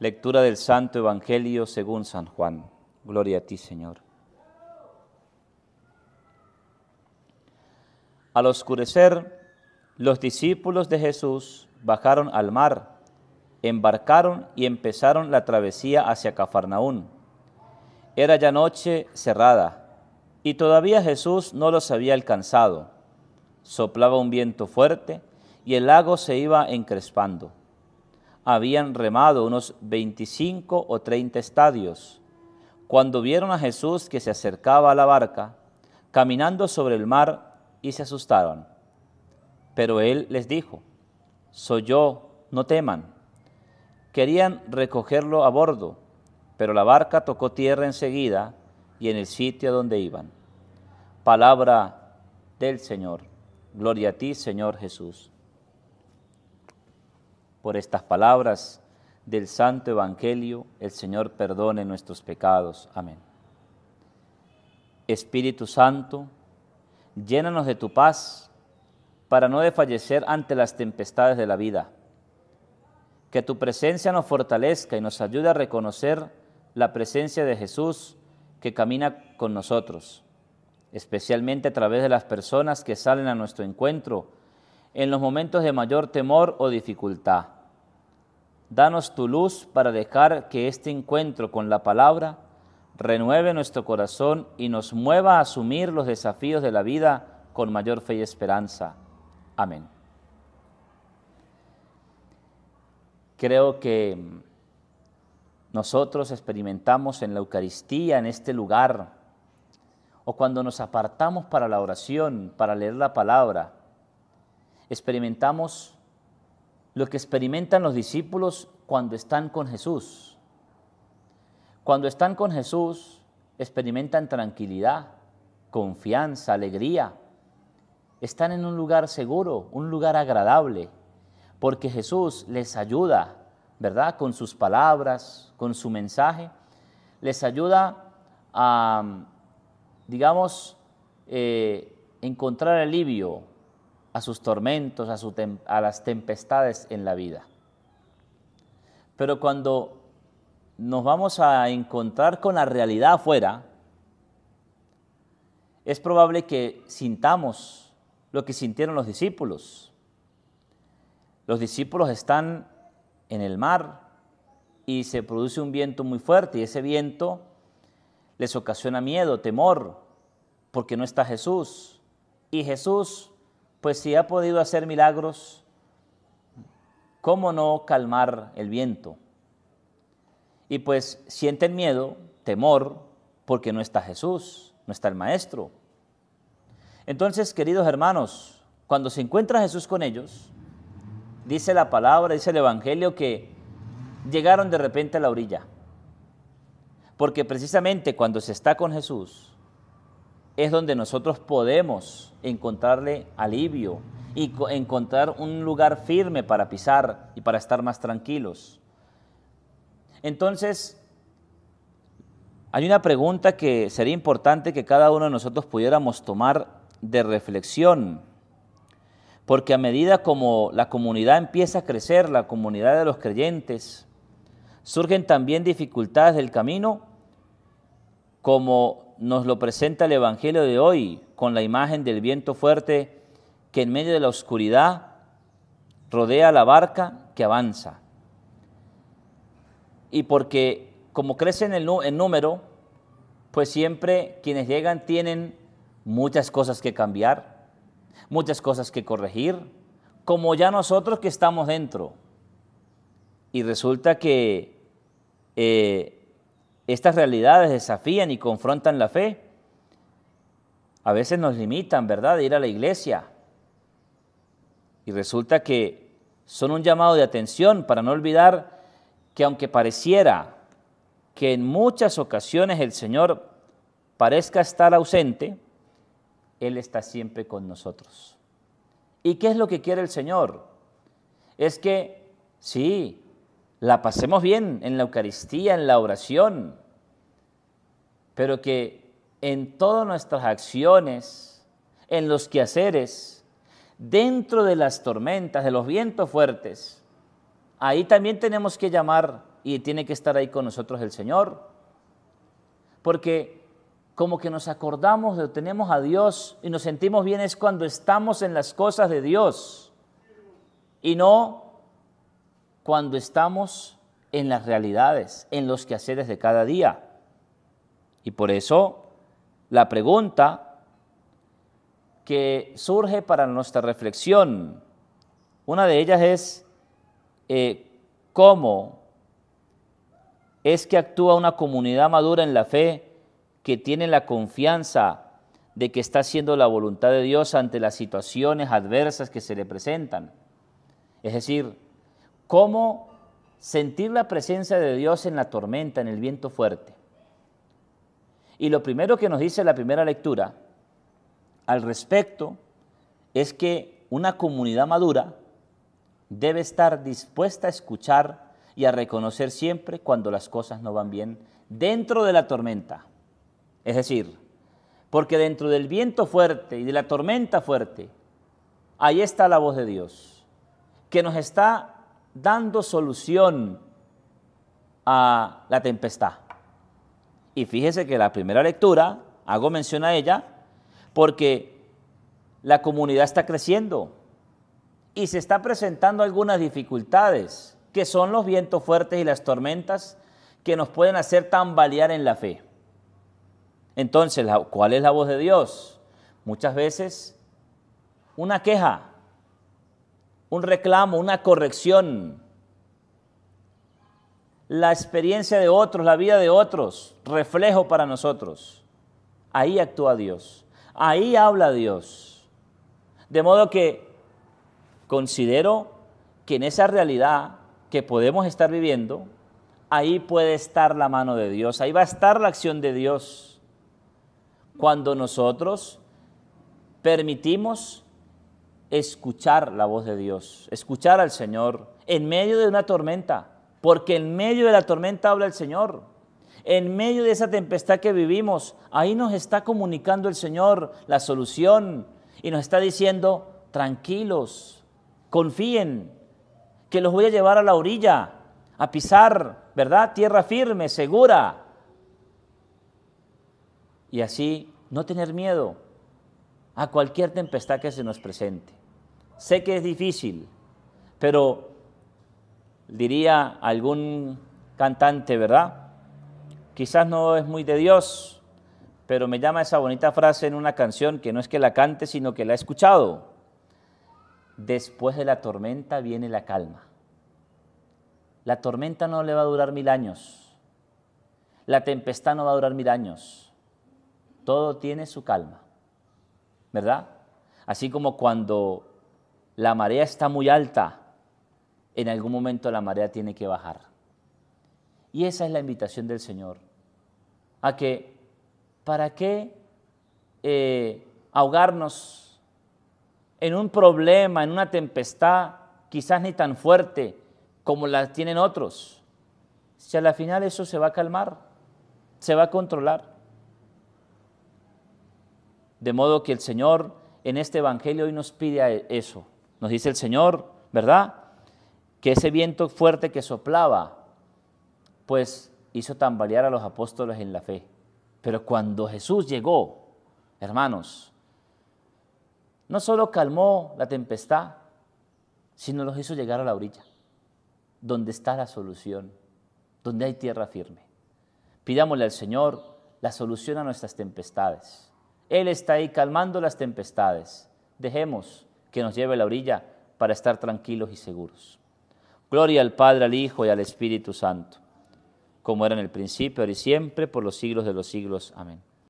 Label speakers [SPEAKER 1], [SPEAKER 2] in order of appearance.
[SPEAKER 1] Lectura del Santo Evangelio según San Juan. Gloria a ti, Señor. Al oscurecer, los discípulos de Jesús bajaron al mar, embarcaron y empezaron la travesía hacia Cafarnaún. Era ya noche cerrada y todavía Jesús no los había alcanzado. Soplaba un viento fuerte y el lago se iba encrespando habían remado unos 25 o 30 estadios. Cuando vieron a Jesús que se acercaba a la barca, caminando sobre el mar, y se asustaron. Pero él les dijo, soy yo, no teman. Querían recogerlo a bordo, pero la barca tocó tierra enseguida y en el sitio donde iban. Palabra del Señor. Gloria a ti, Señor Jesús. Por estas palabras del Santo Evangelio, el Señor perdone nuestros pecados. Amén. Espíritu Santo, llénanos de tu paz para no desfallecer ante las tempestades de la vida. Que tu presencia nos fortalezca y nos ayude a reconocer la presencia de Jesús que camina con nosotros, especialmente a través de las personas que salen a nuestro encuentro en los momentos de mayor temor o dificultad. Danos tu luz para dejar que este encuentro con la palabra renueve nuestro corazón y nos mueva a asumir los desafíos de la vida con mayor fe y esperanza. Amén. Creo que nosotros experimentamos en la Eucaristía, en este lugar, o cuando nos apartamos para la oración, para leer la palabra, experimentamos lo que experimentan los discípulos cuando están con Jesús. Cuando están con Jesús, experimentan tranquilidad, confianza, alegría. Están en un lugar seguro, un lugar agradable, porque Jesús les ayuda, ¿verdad? Con sus palabras, con su mensaje, les ayuda a, digamos, eh, encontrar alivio, a sus tormentos, a, las tempestades en la vida. Pero cuando nos vamos a encontrar con la realidad afuera, es probable que sintamos lo que sintieron los discípulos. Los discípulos están en el mar y se produce un viento muy fuerte y ese viento les ocasiona miedo, temor, porque no está Jesús. Y Jesús pues si ha podido hacer milagros, ¿cómo no calmar el viento? Y pues sienten miedo, temor, porque no está Jesús, no está el Maestro. Entonces, queridos hermanos, cuando se encuentra Jesús con ellos, dice la palabra, dice el Evangelio, que llegaron de repente a la orilla. Porque precisamente cuando se está con Jesús, es donde nosotros podemos encontrarle alivio y encontrar un lugar firme para pisar y para estar más tranquilos. Entonces, hay una pregunta que sería importante que cada uno de nosotros pudiéramos tomar de reflexión, porque a medida como la comunidad empieza a crecer, la comunidad de los creyentes, surgen también dificultades del camino como nos lo presenta el Evangelio de hoy con la imagen del viento fuerte que en medio de la oscuridad rodea la barca que avanza. Y porque como crece en el número, pues siempre quienes llegan tienen muchas cosas que cambiar, muchas cosas que corregir, como ya nosotros que estamos dentro. Y resulta que eh, estas realidades desafían y confrontan la fe. A veces nos limitan, ¿verdad?, de ir a la iglesia. Y resulta que son un llamado de atención para no olvidar que aunque pareciera que en muchas ocasiones el Señor parezca estar ausente, Él está siempre con nosotros. ¿Y qué es lo que quiere el Señor? Es que, sí, la pasemos bien en la Eucaristía, en la oración, pero que en todas nuestras acciones, en los quehaceres, dentro de las tormentas, de los vientos fuertes, ahí también tenemos que llamar y tiene que estar ahí con nosotros el Señor, porque como que nos acordamos de tenemos a Dios y nos sentimos bien es cuando estamos en las cosas de Dios y no cuando estamos en las realidades, en los quehaceres de cada día. Y por eso la pregunta que surge para nuestra reflexión, una de ellas es, eh, ¿cómo es que actúa una comunidad madura en la fe que tiene la confianza de que está haciendo la voluntad de Dios ante las situaciones adversas que se le presentan? Es decir, cómo sentir la presencia de Dios en la tormenta, en el viento fuerte. Y lo primero que nos dice la primera lectura al respecto es que una comunidad madura debe estar dispuesta a escuchar y a reconocer siempre cuando las cosas no van bien dentro de la tormenta. Es decir, porque dentro del viento fuerte y de la tormenta fuerte, ahí está la voz de Dios, que nos está dando solución a la tempestad. Y fíjese que la primera lectura, hago mención a ella, porque la comunidad está creciendo y se está presentando algunas dificultades, que son los vientos fuertes y las tormentas que nos pueden hacer tambalear en la fe. Entonces, ¿cuál es la voz de Dios? Muchas veces una queja, un reclamo, una corrección. La experiencia de otros, la vida de otros, reflejo para nosotros. Ahí actúa Dios. Ahí habla Dios. De modo que considero que en esa realidad que podemos estar viviendo, ahí puede estar la mano de Dios, ahí va a estar la acción de Dios. Cuando nosotros permitimos escuchar la voz de Dios, escuchar al Señor en medio de una tormenta, porque en medio de la tormenta habla el Señor. En medio de esa tempestad que vivimos, ahí nos está comunicando el Señor la solución y nos está diciendo, tranquilos, confíen, que los voy a llevar a la orilla, a pisar, ¿verdad? Tierra firme, segura. Y así no tener miedo a cualquier tempestad que se nos presente. Sé que es difícil, pero diría algún cantante, ¿verdad? Quizás no es muy de Dios, pero me llama esa bonita frase en una canción que no es que la cante, sino que la he escuchado. Después de la tormenta viene la calma. La tormenta no le va a durar mil años. La tempestad no va a durar mil años. Todo tiene su calma, ¿verdad? Así como cuando la marea está muy alta, en algún momento la marea tiene que bajar. Y esa es la invitación del Señor, a que, ¿para qué eh, ahogarnos en un problema, en una tempestad, quizás ni tan fuerte como la tienen otros? Si a la final eso se va a calmar, se va a controlar. De modo que el Señor en este Evangelio hoy nos pide e-, eso, nos dice el Señor, ¿verdad? Que ese viento fuerte que soplaba, pues hizo tambalear a los apóstoles en la fe. Pero cuando Jesús llegó, hermanos, no solo calmó la tempestad, sino los hizo llegar a la orilla, donde está la solución, donde hay tierra firme. Pidámosle al Señor la solución a nuestras tempestades. Él está ahí calmando las tempestades. Dejemos que nos lleve a la orilla para estar tranquilos y seguros. Gloria al Padre, al Hijo y al Espíritu Santo, como era en el principio, ahora y siempre, por los siglos de los siglos. Amén.